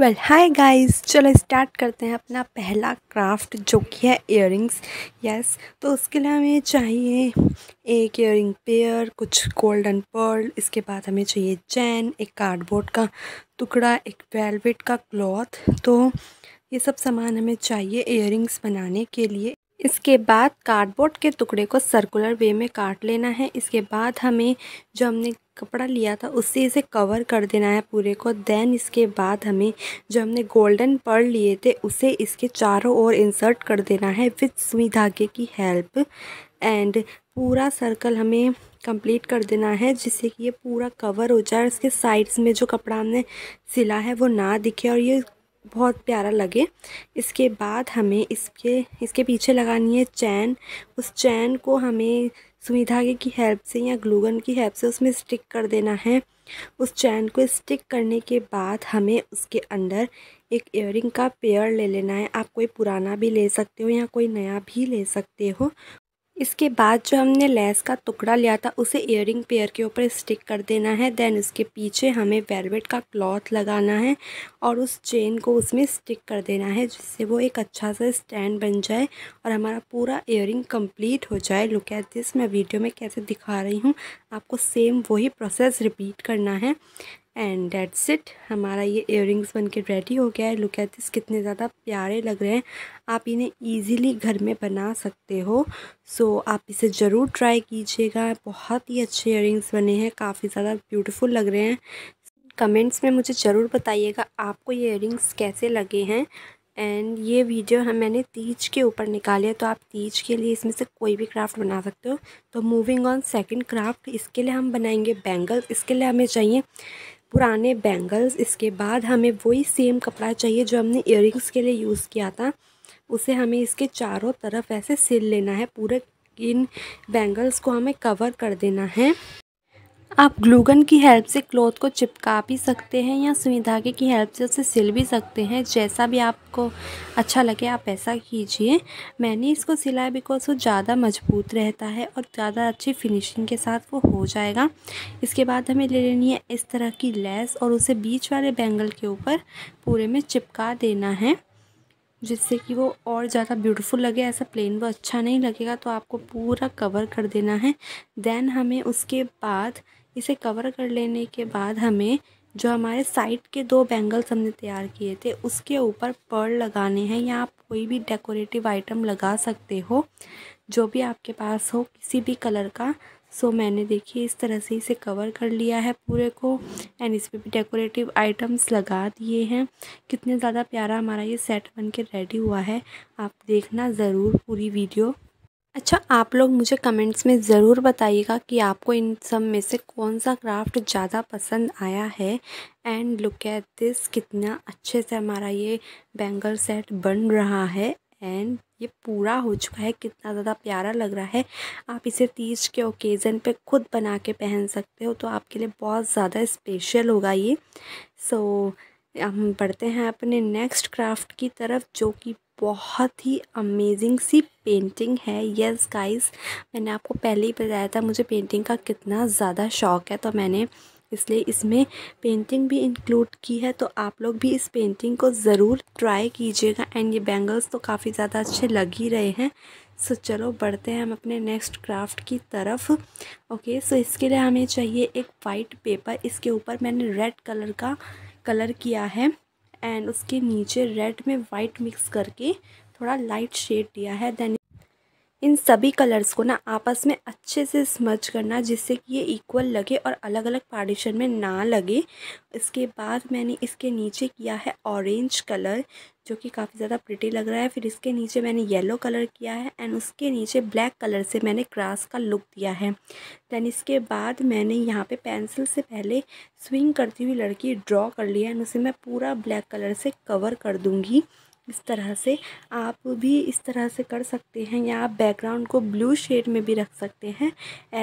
well hi guys चलो start करते हैं अपना पहला क्राफ्ट जो कि है इयरिंग्स यस तो उसके लिए हमें चाहिए एक इयरिंग पेयर कुछ गोल्डन पर्ल इसके बाद हमें चाहिए चैन एक कार्डबोर्ड का टुकड़ा एक वेलवेट का क्लॉथ तो ये सब सामान हमें चाहिए इयरिंग्स बनाने के लिए इसके बाद कार्डबोर्ड के टुकड़े को सर्कुलर वे में काट लेना है इसके बाद हमें जो हमने कपड़ा लिया था उससे इसे कवर कर देना है पूरे को देन इसके बाद हमें जो हमने गोल्डन पर्ल लिए थे उसे इसके चारों ओर इंसर्ट कर देना है विथ सुई धागे की हेल्प एंड पूरा सर्कल हमें कंप्लीट कर देना है जिससे कि ये पूरा कवर हो जाए और इसके साइड्स में जो कपड़ा हमने सिला है वो ना दिखे और ये बहुत प्यारा लगे इसके बाद हमें इसके इसके पीछे लगानी है चैन उस चैन को हमें सुविधागे की हेल्प से या ग्लूगन की हेल्प से उसमें स्टिक कर देना है उस चैन को स्टिक करने के बाद हमें उसके अंदर एक इयरिंग का पेयर ले लेना है आप कोई पुराना भी ले सकते हो या कोई नया भी ले सकते हो इसके बाद जो हमने लेस का टुकड़ा लिया था उसे इयरिंग पेयर के ऊपर स्टिक कर देना है देन उसके पीछे हमें वेलवेट का क्लॉथ लगाना है और उस चेन को उसमें स्टिक कर देना है जिससे वो एक अच्छा सा स्टैंड बन जाए और हमारा पूरा इयरिंग कंप्लीट हो जाए लुक एट दिस मैं वीडियो में कैसे दिखा रही हूँ आपको सेम वही प्रोसेस रिपीट करना है एंड डेट्स इट हमारा ये इयर बन रेडी हो गया है लुक एट दिस कितने ज़्यादा प्यारे लग रहे हैं आप इन्हें ईज़िली घर में बना सकते हो सो so, आप इसे ज़रूर ट्राई कीजिएगा बहुत ही अच्छे इयर बने हैं काफ़ी ज़्यादा ब्यूटीफुल लग रहे हैं कमेंट्स में मुझे ज़रूर बताइएगा आपको ये इयर कैसे लगे हैं एंड ये वीडियो हम मैंने तीज के ऊपर निकाली है तो आप तीज के लिए इसमें से कोई भी क्राफ्ट बना सकते हो तो मूविंग ऑन सेकंड क्राफ्ट इसके लिए हम बनाएंगे बैंगल इसके लिए हमें चाहिए पुराने बैंगल्स इसके बाद हमें वही सेम कपड़ा चाहिए जो हमने इयर के लिए यूज़ किया था उसे हमें इसके चारों तरफ ऐसे सिल लेना है पूरे इन बैंगल्स को हमें कवर कर देना है आप ग्लूगन की हेल्प से क्लोथ को चिपका भी सकते हैं या सुई धागे की हेल्प से उसे सिल भी सकते हैं जैसा भी आपको अच्छा लगे आप ऐसा कीजिए मैंने इसको सिलाया बिकॉज वो ज़्यादा मजबूत रहता है और ज़्यादा अच्छी फिनिशिंग के साथ वो हो जाएगा इसके बाद हमें ले लेनी है इस तरह की लेस और उसे बीच वाले बैंगल के ऊपर पूरे में चिपका देना है जिससे कि वो और ज़्यादा ब्यूटीफुल लगे ऐसा प्लेन वो अच्छा नहीं लगेगा तो आपको पूरा कवर कर देना है देन हमें उसके बाद इसे कवर कर लेने के बाद हमें जो हमारे साइड के दो बैंगल्स हमने तैयार किए थे उसके ऊपर पर्ल लगाने हैं या आप कोई भी डेकोरेटिव आइटम लगा सकते हो जो भी आपके पास हो किसी भी कलर का सो so, मैंने देखिए इस तरह से इसे कवर कर लिया है पूरे को एंड इस पर भी डेकोरेटिव आइटम्स लगा दिए हैं कितने ज़्यादा प्यारा हमारा ये सेट बन के रेडी हुआ है आप देखना ज़रूर पूरी वीडियो अच्छा आप लोग मुझे कमेंट्स में ज़रूर बताइएगा कि आपको इन सब में से कौन सा क्राफ्ट ज़्यादा पसंद आया है एंड लुक एट दिस कितना अच्छे से हमारा ये बैंगल सेट बन रहा है एंड ये पूरा हो चुका है कितना ज़्यादा प्यारा लग रहा है आप इसे तीज के ओकेज़न पे खुद बना के पहन सकते हो तो आपके लिए बहुत ज़्यादा स्पेशल होगा ये सो so, हम बढ़ते हैं अपने नेक्स्ट क्राफ्ट की तरफ जो कि बहुत ही अमेजिंग सी पेंटिंग है यस गाइस मैंने आपको पहले ही बताया था मुझे पेंटिंग का कितना ज़्यादा शौक़ है तो मैंने इसलिए इसमें पेंटिंग भी इंक्लूड की है तो आप लोग भी इस पेंटिंग को ज़रूर ट्राई कीजिएगा एंड ये बैंगल्स तो काफ़ी ज़्यादा अच्छे लग ही रहे हैं सो so, चलो बढ़ते हैं हम अपने नेक्स्ट क्राफ्ट की तरफ ओके okay, सो so इसके लिए हमें चाहिए एक वाइट पेपर इसके ऊपर मैंने रेड कलर का कलर किया है एंड उसके नीचे रेड में वाइट मिक्स करके थोड़ा लाइट शेड दिया है देन इन सभी कलर्स को ना आपस में अच्छे से स्मच करना जिससे कि ये इक्वल लगे और अलग अलग पार्टीशन में ना लगे इसके बाद मैंने इसके नीचे किया है ऑरेंज कलर जो कि काफ़ी ज़्यादा प्रिटी लग रहा है फिर इसके नीचे मैंने येलो कलर किया है एंड उसके नीचे ब्लैक कलर से मैंने क्रास का लुक दिया है देन इसके बाद मैंने यहाँ पे पेंसिल से पहले स्विंग करती हुई लड़की ड्रॉ कर लिया एंड उसे मैं पूरा ब्लैक कलर से कवर कर दूँगी इस तरह से आप भी इस तरह से कर सकते हैं या आप बैकग्राउंड को ब्लू शेड में भी रख सकते हैं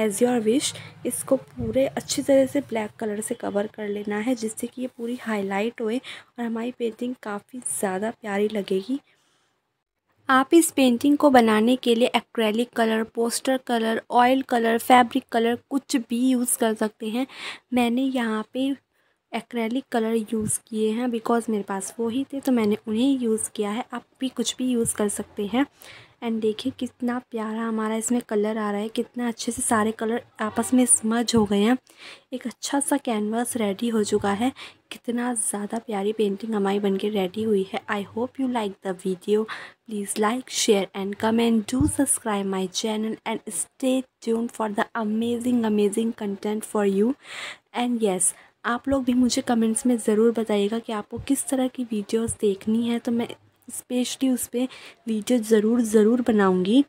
एज़ योर विश इसको पूरे अच्छी तरह से ब्लैक कलर से कवर कर लेना है जिससे कि ये पूरी हाईलाइट होए और हमारी पेंटिंग काफ़ी ज़्यादा प्यारी लगेगी आप इस पेंटिंग को बनाने के लिए acrylic colour poster colour oil colour fabric colour कुछ भी यूज़ कर सकते हैं मैंने यहाँ पे एक्रेलिक कलर यूज़ किए हैं बिकॉज़ मेरे पास वो ही थे तो मैंने उन्हें यूज़ किया है आप भी कुछ भी यूज़ कर सकते हैं एंड देखिए कितना प्यारा हमारा इसमें कलर आ रहा है कितना अच्छे से सारे कलर आपस में स्मज हो गए हैं एक अच्छा सा कैनवास रेडी हो चुका है कितना ज़्यादा प्यारी पेंटिंग हमारी बनके रेडी हुई है I hope you like the video please like share and comment do subscribe my channel and stay tune for the amazing amazing content for you and yes आप लोग भी मुझे कमेंट्स में ज़रूर बताइएगा कि आपको किस तरह की वीडियोस देखनी है तो मैं स्पेशली उस पर वीडियो ज़रूर ज़रूर बनाऊँगी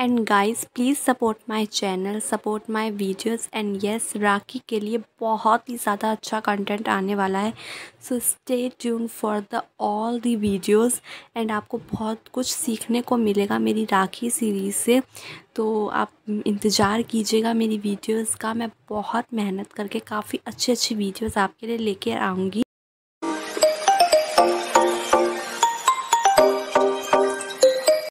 and guys please support my channel support my videos and yes Rakhi के लिए बहुत ही ज़्यादा अच्छा कंटेंट आने वाला है so stay tune for the all the videos and आपको बहुत कुछ सीखने को मिलेगा मेरी राखी सीरीज़ से तो आप इंतज़ार कीजिएगा मेरी वीडियोस का मैं बहुत मेहनत करके काफ़ी अच्छी अच्छी वीडियोज़ आपके लिए लेकर आऊँगी